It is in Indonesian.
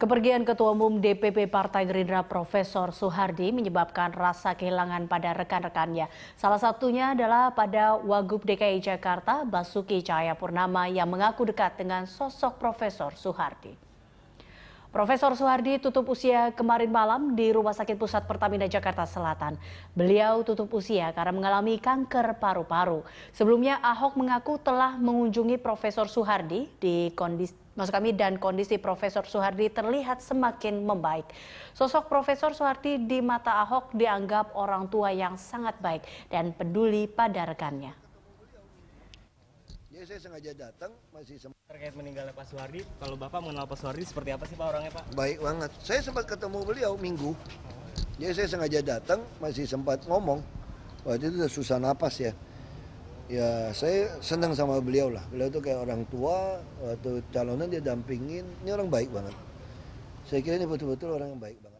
Kepergian Ketua Umum DPP Partai Gerindra Profesor Soehardi menyebabkan rasa kehilangan pada rekan-rekannya. Salah satunya adalah pada Wagub DKI Jakarta Basuki Cahayapurnama yang mengaku dekat dengan sosok Profesor Soehardi. Profesor Soehardi tutup usia kemarin malam di Rumah Sakit Pusat Pertamina Jakarta Selatan. Beliau tutup usia karena mengalami kanker paru-paru. Sebelumnya Ahok mengaku telah mengunjungi Profesor Soehardi di kondisi maksud kami dan kondisi Profesor Soehardi terlihat semakin membaik. Sosok Profesor Soehardi di mata Ahok dianggap orang tua yang sangat baik dan peduli pada rekannya. Jadi ya, saya sengaja datang masih terkait meninggalnya Pak Soehardi. Kalau Bapak mengenal Pak Soehardi seperti apa sih Pak orangnya Pak? Baik banget. Saya sempat ketemu beliau minggu. Jadi ya, saya sengaja datang masih sempat ngomong. Waktu itu sudah susah napas ya ya saya senang sama beliau lah beliau tuh kayak orang tua atau calonan dia dampingin ini orang baik banget saya kira ini betul-betul orang yang baik banget